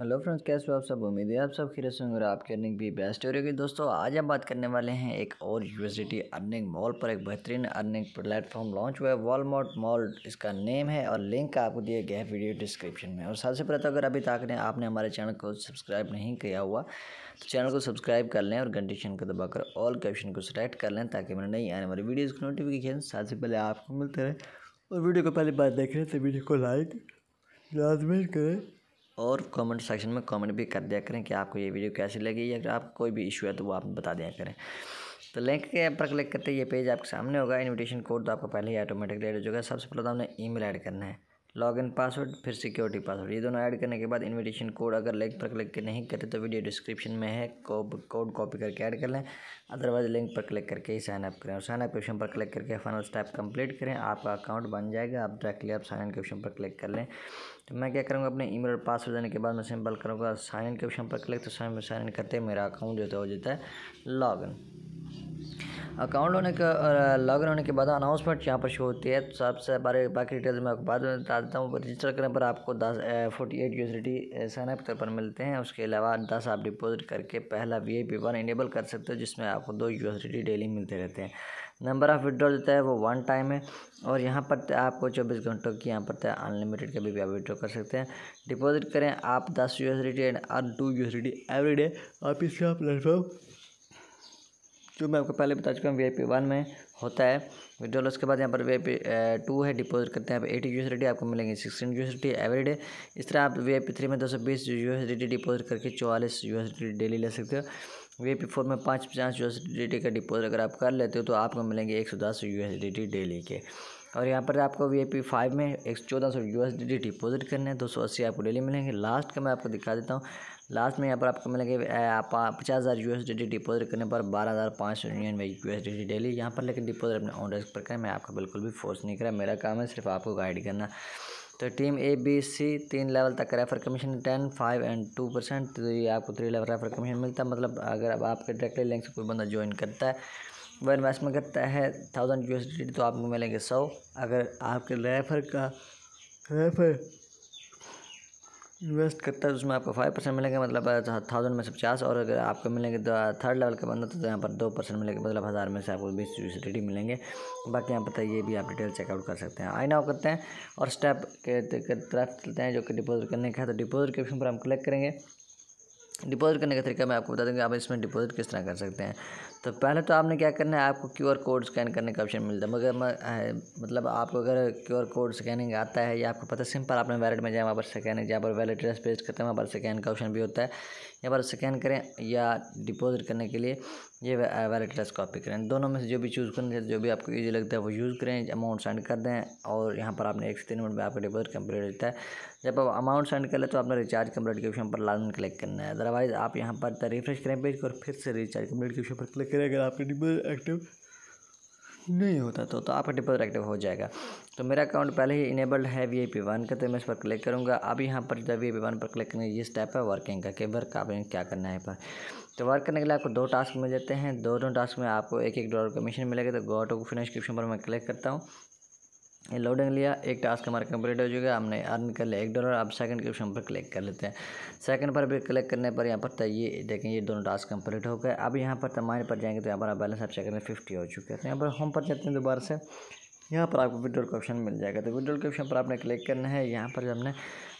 hello friends कैसे हो आप सब उम्मीद है आप सब खीर से और आपकी अर्निंग भी बेस्ट हो रही है दोस्तों आज हम बात करने वाले हैं एक और यूनिवर्सिटी अर्निंग मॉल पर एक बेहतरीन अर्निंग प्लेटफॉर्म लॉन्च हुआ है वॉलमार्ट मॉल इसका नेम है और लिंक आपको दिया गया है वीडियो डिस्क्रिप्शन में और सबसे पहले तो अगर अभी तक ने आपने हमारे चैनल को सब्सक्राइब नहीं किया हुआ तो चैनल को सब्सक्राइब कर लें और कंडीशन को दबाकर ऑल कैप्शन को सिलेक्ट कर लें ताकि मेरे नई आने वाली वीडियोज़ की नोटिफिकेशन सबसे पहले आपको मिलते रहे और वीडियो को पहली बार देख रहे हैं तो वीडियो को लाइक लाजमी करें और कमेंट सेक्शन में कमेंट भी कर दिया करें कि आपको ये वीडियो कैसी लगी या अगर आप कोई भी इशू है तो वो आप बता दिया करें तो लिंक के ऐप पर क्लिक करते ये पेज आपके सामने होगा इनविटेशन कोड तो आपको पहले ही ऑटोमेटिक एड हो जाएगा सबसे पहले तो हमने ईमेल ऐड करना है लॉगिन पासवर्ड फिर सिक्योरिटी पासवर्ड ये दोनों ऐड करने के बाद इनविटेशन कोड अगर लिंक पर क्लिक नहीं करें तो वीडियो डिस्क्रिप्शन में है कोड कॉपी करके ऐड कर लें अदरवाइज लिंक पर क्लिक करके ही साइन अप करें और साइन अप ऑप्शन पर क्लिक करके फाइनल स्टेप कंप्लीट करें आपका अकाउंट बन जाएगा आप डायरेक्टली आप साइन इन के ऑप्शन पर क्लिक कर लें तो मैं क्या करूँगा अपने ईमेल और पासवर्ड देने के बाद मैं सिंपल करूँगा साइन इन के ऑप्शन पर क्लिक तो साइन साइन इन करते मेरा अकाउंट जो है हो जाता है इन अकाउंट होने का लॉगिन होने के बाद अनाउंसमेंट यहाँ पर शो होती है तो सबसे बारे बाकी डिटेल्स मैं आपको बाद में बता देता हूँ रजिस्टर करने पर आपको दस फोर्टी एट यूजरिटी साइनअप तौर पर मिलते हैं उसके अलावा दस आप डिपोजिट करके पहला V I P one enable कर सकते हो जिसमें आपको दो यूजरिटी डेली मिलते रहते हैं नंबर ऑफ़ विड्रॉल देता है वो वन टाइम है और यहाँ पर आपको चौबीस घंटों की यहाँ पर अनलिमिटेड कभी भी आप विड्रॉ कर सकते हैं डिपॉजिट करें आप दस यूजरिटी एंड आर टू यूजरिटी एवरी डे आप इस जो मैं आपको पहले बता चुका हूँ वी आई पी वन में होता है विद्रॉल उसके बाद यहाँ पर वी आई पी टू है डिपॉजिट करते हैं एटी यू एटी यूएसडी आपको मिलेंगे सिक्सटीन एवरी डे इस तरह आप वी आई पी थ्री में दो सौ बीस डी डिपॉजिट करके चौवालीस डी डेली ले सकते हो वी आई पी फोर में पाँच पचास यूएसडी का डिपॉजिट अगर आप कर लेते हो तो आपको मिलेंगे एक सौ दस डी डेली के और यहाँ पर आपको वी आई फाइव में एक चौदह सौ यू एस डी डिपोजिट करने हैं दो सौ अस्सी आपको डेली मिलेंगे लास्ट का मैं आपको दिखा देता हूँ लास्ट में यहाँ पर आपको मिलेंगे आप पचास हज़ार यू एस डी डिपोजिट करने पर बारह हज़ार पाँच सौ में यू एस डी डेली यहाँ पर लेकिन डिपोजिट अपने ऑन डेस्क पर करें मैं आपको बिल्कुल भी फोर्स नहीं करा मेरा काम है सिर्फ आपको गाइड करना तो टीम ए बी सी तीन लेवल तक refer commission ten five and two percent तो ये आपको थ्री लेवल रेफर कमीशन मिलता है मतलब अगर अब आपके डायरेक्टली लिंक से कोई बंदा ज्वाइन करता है वह इन्वेस्टमेंट करता है थाउजेंड यू तो आपको मिलेंगे सौ अगर आपके रेफर का रेफर इन्वेस्ट करता है तो उसमें आपको फाइव परसेंट मिलेंगे मतलब थाउजेंड में से पचास और अगर आपको मिलेंगे तो थर्ड लेवल का बंदा तो, तो यहाँ पर दो परसेंट मिलेंगे मतलब हज़ार में से आपको बीस डी मिलेंगे बाकी यहाँ है तो ये भी आप डिटेल चेकआउट कर सकते हैं आई नाउ करते हैं और स्टेप के तरफ चलते हैं जो कि डिपोजिट करने का है तो डिपोजिट के ऑप्शन पर हम क्लिक करेंगे डिपॉजिट करने का तरीका मैं आपको बता दूँ आप इसमें डिपॉजिट किस तरह कर सकते हैं तो पहले तो आपने क्या करना है आपको क्यू आर कोड स्कैन करने का ऑप्शन मिलता है मगर मतलब आपको अगर क्यू आर कोड स्कैनिंग आता है या आपको पता सिंपल आपने वैलेट में जाए वहाँ पर स्कैनिंग जहाँ पर वैलेट ड्रेस पेस्ट करते हैं वहाँ पर स्कैन का ऑप्शन भी होता है यहाँ पर स्कैन करें या डिपॉजिट करने के लिए ये वैलेट एड्रेस कॉपी करें दोनों में से जो भी चूज़ करना करें जो भी आपको ईजी लगता है वो यूज़ करें अमाउंट सेंड कर दें और यहाँ पर आपने एक से तीन मिनट में आपका डिपोजिट कम्प्लीट होता है जब आप अमाउंट सेंड कर ले तो आपने रिचार्ज कम्प्लीट के ऑप्शन पर लाजन क्लिक करना है अदरवाइज़ आप यहाँ पर रिफ्रेश करें पेज और फिर से रिचार्ज कम्प्लीट के ऑप्शन पर क्लिक करें अगर आपके डिपोजिट एक्टिव नहीं होता तो, तो आपका डिपोजिट एक्टिव हो जाएगा तो मेरा अकाउंट पहले ही इनेबल्ड है वी आई पी वन का तो मैं इस पर क्लिक करूँगा अब यहाँ पर जब वी आई पी वन पर क्लिक करेंगे ये स्टेप है वर्किंग का कि वर्क आपने क्या करना है पर तो वर्क करने के लिए आपको दो टास्क मिल जाते हैं दोनों टास्क में आपको एक एक डॉलर कमीशन मिलेगा तो गोटो को फिनिश क्रिप्शन पर मैं क्लिक करता हूँ लोडिंग लिया एक टास्क हमारा कंप्लीट हो चुका है हमने अर्न कर लिया एक डॉलर आप सेकंड के ऑप्शन पर क्लिक कर लेते हैं सेकंड पर भी क्लिक करने पर यहाँ पर तो ये देखें ये दोनों टास्क कंप्लीट हो गए अब यहाँ पर तमाइन पर जाएंगे तो यहाँ पर आप बैलेंस आप चेक करें फिफ्टी हो चुके हैं तो यहाँ पर होम पर जाते हैं दोबारा से यहाँ पर आपको विड्रॉल का ऑप्शन मिल जाएगा तो विड्रॉल के ऑप्शन पर आपने क्लिक करना है यहाँ पर हमने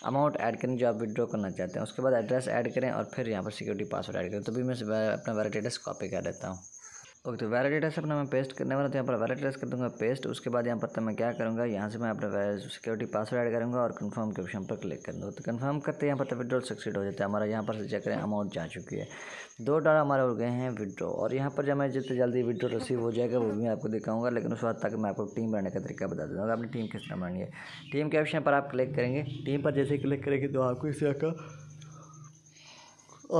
अमाउंट ऐड करनी जो आप विड्रॉ करना चाहते हैं उसके बाद एड्रेस ऐड करें और फिर यहाँ पर सिक्योरिटी पासवर्ड ऐड करें तो भी मैं अपना वैलिड एड्रेस कॉपी कर लेता हूँ ओके तो वैरा डेटा से अपना मैं पेस्ट करने वाला तो यहाँ पर वैरा एड्रेस कर दूँगा पेस्ट उसके बाद यहाँ पर तो मैं क्या करूँगा यहाँ से मैं अपना सिक्योरिटी पासवर्ड ऐड करूँगा और कन्फर्म के ऑप्शन पर क्लिक कर दूँगा तो कन्फर्म करते यहाँ पर तो विड्रॉल सक्सेड हो जाता है हमारा यहाँ पर से चेक करें अमाउंट जा चुकी है दो डॉलर हमारे हो गए हैं विड्रॉ और यहाँ पर जब मैं जितनी जल्दी विड्रो रिसीव हो जाएगा वो भी मैं आपको दिखाऊँगा लेकिन उस वक्त तक मैं आपको टीम बनाने का तरीका बता दूँगा अपनी टीम किस तरह बनानी है टीम के ऑप्शन पर आप क्लिक करेंगे टीम पर जैसे क्लिक करेंगे तो आपको इस का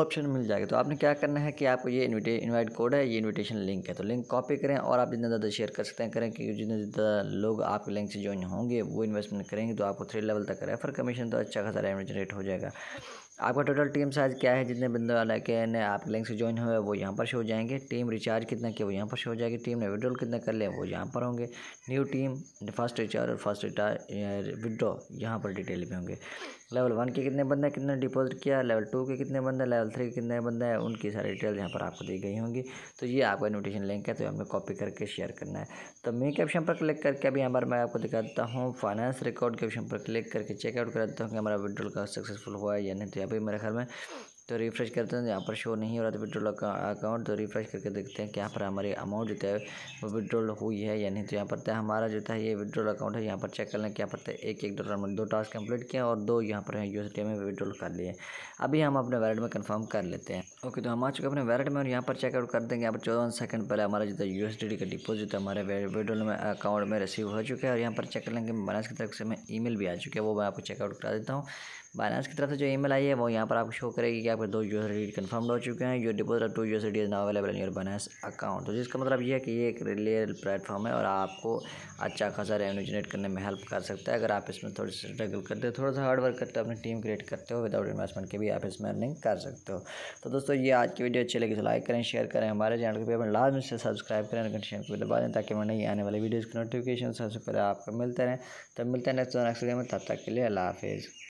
ऑप्शन मिल जाएगा तो आपने क्या करना है कि आपको ये इनवाइट कोड है ये इनविटेशन लिंक है तो लिंक कॉपी करें और आप जितना ज़्यादा शेयर कर सकते हैं करें क्योंकि जितने ज़्यादा लोग आपके लिंक से ज्वाइन होंगे वो इन्वेस्टमेंट करेंगे तो आपको थ्री लेवल तक रेफर कमीशन तो अच्छा खासा रेवेन्यू जनरेट हो जाएगा आपका टोटल टीम साइज़ क्या है जितने बंदे वाला के ने आप लिंक से ज्वाइन हुए वो यहाँ पर शो हो जाएंगे टीम रिचार्ज कितना किया वो यहाँ पर शो हो जाएगी टीम ने विड्रॉल कितना कर लिया वो यहाँ पर होंगे न्यू टीम फर्स्ट रिचार्ज और फर्स्ट रिटार विड्रॉ यहाँ पर डिटेल भी होंगे लेवल वन के कितने बंदे कितने डिपॉजिट किया लेवल टू के कितने बंदे लेवल थ्री के कितने बंदे हैं उनकी सारी डिटेल यहाँ पर आपको दी गई होंगी तो ये आपका इन्विटेशन लिंक है तो हमें कॉपी करके शेयर करना है तो मे के ऑप्शन पर क्लिक करके अभी यहाँ पर मैं आपको दिखाता हूँ फाइनेंस रिकॉर्ड के ऑप्शन पर क्लिक करके चेकआउट कर देता हूँ कि हमारा विड्रॉल का सक्सेसफुल हुआ है या नहीं तो voy primero dejarme तो रिफ्रेश करते हैं यहाँ पर शो नहीं हो रहा था विड्रोल अकाउंट तो रिफ्रेश करके देखते हैं कि यहाँ पर हमारी अमाउंट जो है वो विड्रोल हुई है या नहीं तो यहाँ पर था हमारा जो था ये विड्रोल अकाउंट है यहाँ पर चेक कर लें क्या पड़ता है एक एक डॉलर हमने दो टास्क कंप्लीट किया और दो यहाँ पर एस यू में विड्रोल कर लिए अभी हम अपने वैलेट में कन्फर्म कर लेते हैं ओके तो हम आ चुके अपने वैलेट में और यहाँ पर चेकआउट कर देंगे यहाँ पर चौदह सेकंड पहले हमारा जो है यू का डिपोजिट तो हमारे विड्रोल में अकाउंट में रिसीव हो चुका है और यहाँ पर चेक कर लेंगे बनास की तरफ से हमें ई भी आ चुकी है वो मैं आपको चेकआउट करा देता हूँ बायनास की तरफ से जो ई आई है वो यहाँ पर आपको शो करेगी आपके दो यू एस कन्फर्म हो चुके हैं your deposit to U S D now available in your business account तो जिसका मतलब ये है कि ये एक रिलेल प्लेटफॉर्म है और आपको अच्छा खासा रेवेन्यू जनरेट करने में हेल्प कर सकता है अगर आप इसमें थोड़ी सी स्ट्रगल करते हो थोड़ा सा हार्ड वर्क करते हो अपनी टीम क्रिएट करते हो विदाउट इन्वेस्टमेंट के भी आप इसमें अर्निंग कर सकते हो तो दोस्तों ये आज की वीडियो अच्छी लगी तो लाइक करें शेयर करें हमारे चैनल को भी अपने लाजम से सब्सक्राइब करें घंटे को दबा दें ताकि मैं नहीं आने वाली वीडियोज़ की नोटिफिकेशन सबसे पहले आपको मिलते रहें तब मिलते हैं नेक्स्ट नेक्स्ट वीडियो में तब तक के लिए अल्लाह हाफिज़